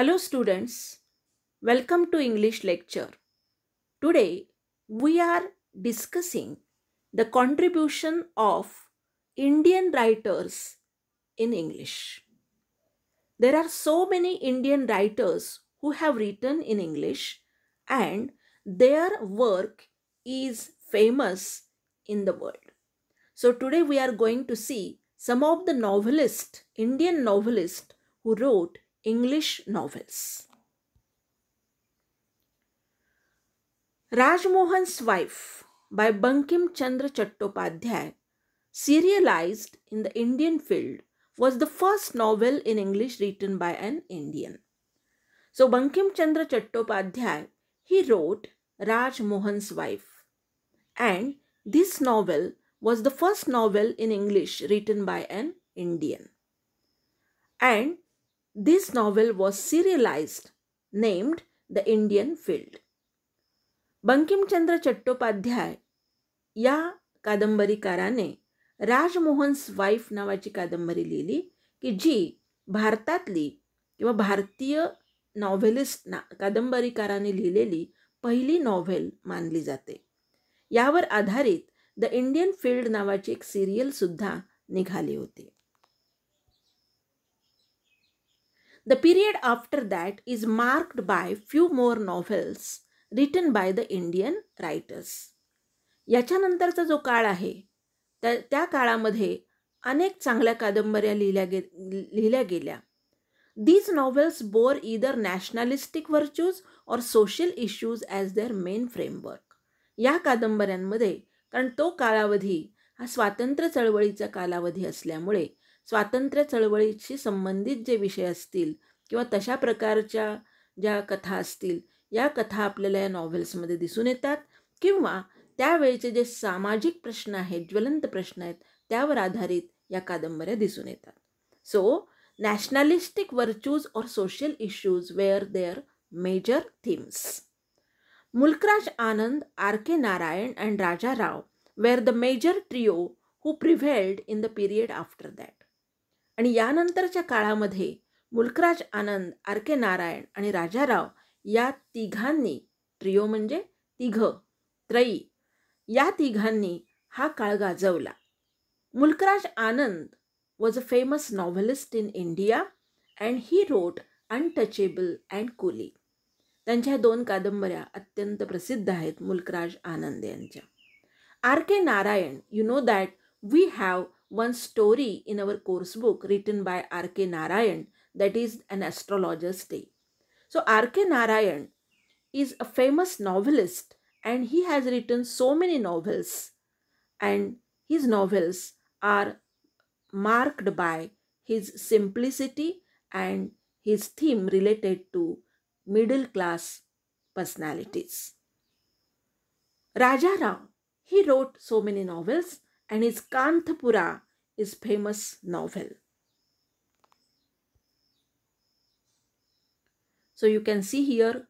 Hello students, welcome to English lecture. Today we are discussing the contribution of Indian writers in English. There are so many Indian writers who have written in English and their work is famous in the world. So today we are going to see some of the novelists, Indian novelists who wrote English novels. Rajmohan's Wife by Bankim Chandra Chattopadhyay, serialized in the Indian field, was the first novel in English written by an Indian. So Bankim Chandra Chattopadhyay, he wrote Rajmohan's Wife. And this novel was the first novel in English written by an Indian. And This novel was serialized, named The Indian Field. Bankimchandra Chattopadhyay या कादंबरीकाराने Rajmohan's wife नावाची कादंबरी लिहिली की जी भारतातली किंवा भारतीय नॉव्हेलिस्ट ना कादंबरीकाराने लिहिलेली पहिली नॉव्हेल मानली जाते यावर आधारित द इंडियन फील्ड नावाची एक सिरियलसुद्धा निघाली होती The period after that is marked by few more novels written by the Indian writers याच्यानंतरचा जो काळ आहे त्या त्या काळामध्ये अनेक चांगल्या कादंबऱ्या लिहिल्या गे लिहिल्या गेल्या these novels bore either nationalistic virtues और social issues as their main framework या कादंबऱ्यांमध्ये कारण तो कालावधी हा स्वातंत्र्य चळवळीचा कालावधी असल्यामुळे स्वातंत्र्य चळवळीशी संबंधित जे विषय असतील किंवा तशा प्रकारच्या ज्या कथा असतील या कथा आपल्याला या नॉव्हेल्समध्ये दिसून येतात किंवा त्यावेळेचे जे सामाजिक प्रश्न आहेत ज्वलंत प्रश्न आहेत त्यावर आधारित या कादंबऱ्या दिसून येतात सो नॅशनलिस्टिक वर्च्यूज और social issues were their major themes Mulk Raj Anand R K Narayan and Raja Rao were the major trio who prevailed in the period after that आणि यानंतरच्या काळामध्ये मुल्कराज आनंद आर के नारायण आणि राजाराव या तिघांनी ट्रियो म्हणजे तिघ त्रयी या तिघांनी हा काळ गाजवला Mulk Raj Anand was a famous novelist in India and he wrote Untouchable and Coolie त्यांच्या दोन कादंबऱ्या अत्यंत प्रसिद्ध आहेत मुल्कराज आनंद यांच्या R K Narayan you know that we have one story in our course book written by R.K. Narayan that is An Astrologer's Day. So, R.K. Narayan is a famous novelist and he has written so many novels, and his novels are marked by his simplicity and his theme related to middle class personalities. Raja Rao, he wrote so many novels and his Kanthapura is famous novel. So you can see here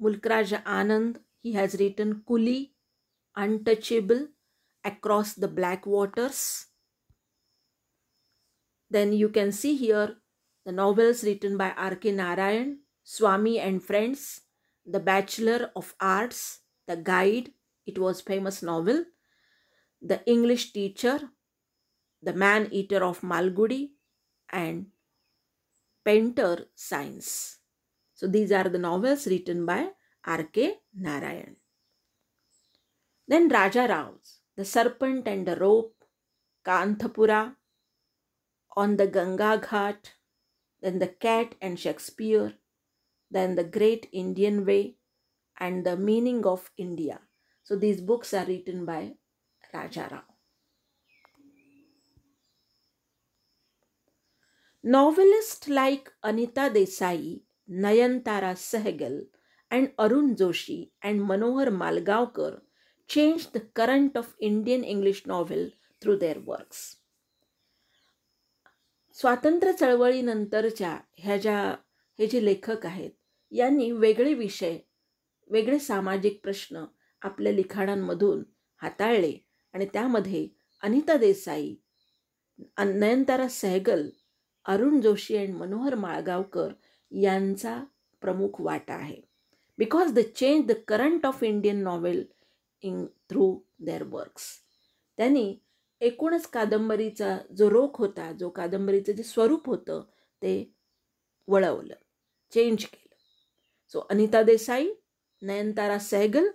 Mulkraja Anand, he has written Kuli, Untouchable, Across the Black Waters. Then you can see here the novels written by R.K. Narayan, Swami and Friends, The Bachelor of Arts, The Guide, it was famous novel. The English Teacher, The Man Eater of Malgudi, and Painter Science. So these are the novels written by R.K. Narayan. Then Raja Rao's The Serpent and the Rope, Kanthapura, On the Ganga Ghat, then The Cat and Shakespeare, then The Great Indian Way, and The Meaning of India. So these books are written by Rajaram novelist like Anita Desai Nayantara Sahgal and Arun Joshi and Manohar Malgaonkar change the current of Indian English novel through their works स्वातंत्र्य चळवळीनंतरच्या ह्या ज्या हे जे लेखक आहेत यांनी वेगळे विषय वेगळे सामाजिक प्रश्न आपल्या लिखाणांमधून हाताळले आणि त्यामध्ये अनिता देसाई नयनतारा सहगल अरुण जोशी अँड मनोहर माळगावकर यांचा प्रमुख वाटा आहे because the change the current of Indian novel in through their works त्यांनी एकूणच कादंबरीचा जो रोख होता जो कादंबरीचं जे स्वरूप होतं ते वळवलं चेंज केलं so Anita Desai Nayantara Sahgal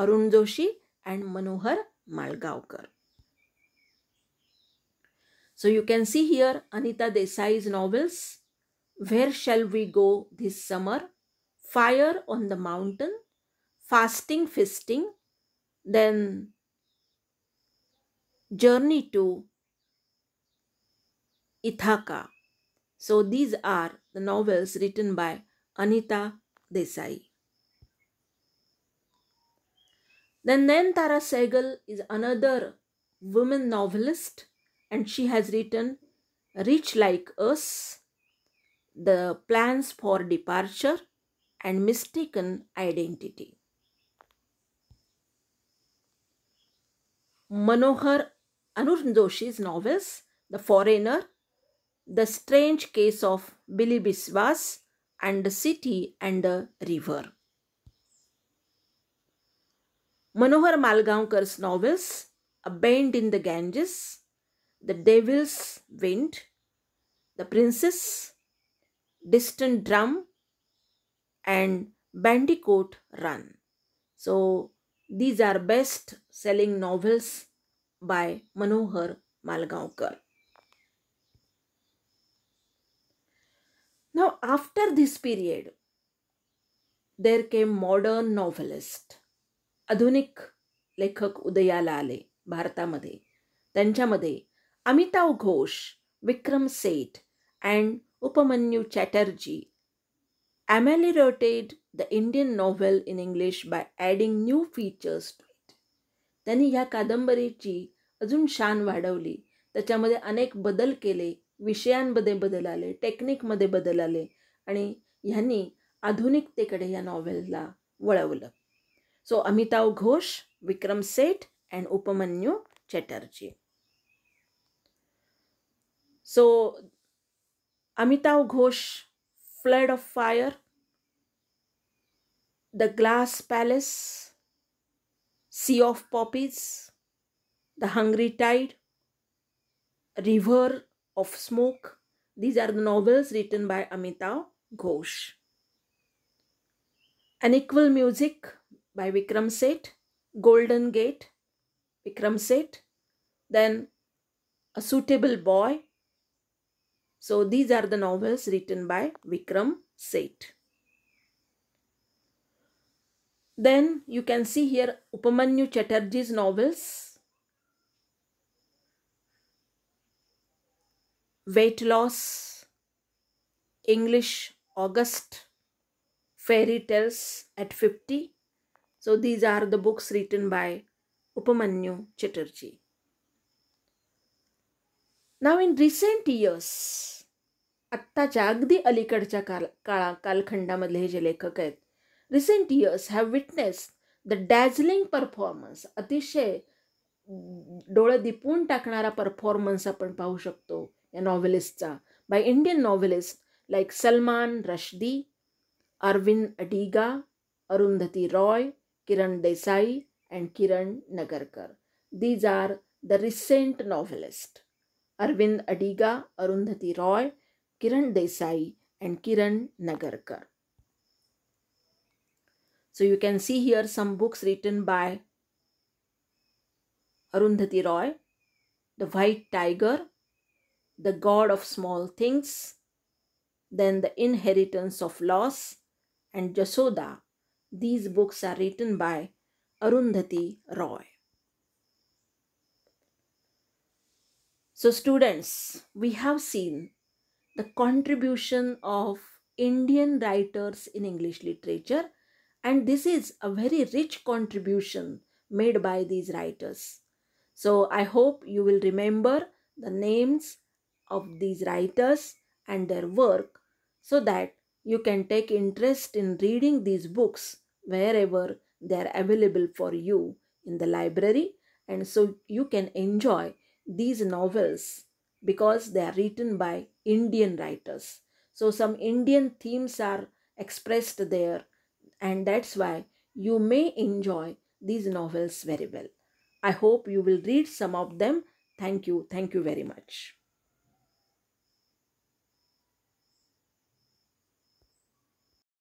Arun Joshi and Manohar Malgaonkar. So you can see here Anita Desai's novels Where Shall We Go This Summer, Fire on the Mountain, Fasting Fisting, then Journey to Ithaca. So these are the novels written by Anita Desai. Then Tara Segal is another woman novelist and she has written Rich Like Us, The Plans for Departure and Mistaken Identity. Manohar Anur Joshi's novels The Foreigner, The Strange Case of Billy Biswas and The City and the River. Manohar Malgaonkar's novels A Bend in the Ganges, The Devil's Wind, The Princess, Distant Drum, and Bandicoot Run. So these are best selling novels by Manohar Malgaonkar. Now after this period, there came modern novelists आधुनिक लेखक उदयाला आले भारतामध्ये त्यांच्यामध्ये Amitav Ghosh Vikram Seth and Upamanyu Chatterjee ameliorated the Indian novel in English by adding new features to it त्यांनी ह्या कादंबरीची अजून शान वाढवली त्याच्यामध्ये अनेक बदल केले विषयांमध्ये बदल आले टेक्निकमध्ये बदल आले आणि ह्यांनी आधुनिकतेकडे या नॉव्हेलला वळवलं So Amitav Ghosh, Vikram Seth and Upamanyu Chatterjee. So Amitav Ghosh, Flood of Fire, The Glass Palace, Sea of Poppies, The Hungry Tide, River of Smoke. These are the novels written by Amitav Ghosh. An Equal Music by Vikram Seth, Golden Gate, Vikram Seth, then A Suitable Boy. So these are the novels written by Vikram Seth. Then you can see here Upamanyu Chatterjee's novels. Weight Loss, English August, Fairy Tales at 50, so these are the books written by Upamanyu Chatterjee now in recent years आत्ताच्या अगदी अलीकडच्या काल काळा कालखंडामधले हे जे लेखक आहेत recent years have witness the dazzling performance अतिशय डोळे दिपून टाकणारा परफॉर्मन्स आपण पाहू शकतो या नॉव्हलिस्टचा by Indian novelist like Salman Rushdie Aravind Adiga Arundhati Roy Kiran Desai and Kiran Nagarkar. These are the recent novelists Arvind Adiga, Arundhati Roy, Kiran Desai, and Kiran Nagarkar. So you can see here some books written by Arundhati Roy, The White Tiger, The God of Small Things, then The Inheritance of Loss, and Jasoda, these books are written by Arundhati Roy. So, students, we have seen the contribution of Indian writers in English literature, and this is a very rich contribution made by these writers. So, I hope you will remember the names of these writers and their work so that you can take interest in reading these books wherever they are available for you in the library and so you can enjoy these novels because they are written by Indian writers. So some Indian themes are expressed there and that's why you may enjoy these novels very well. I hope you will read some of them. Thank you. Thank you very much.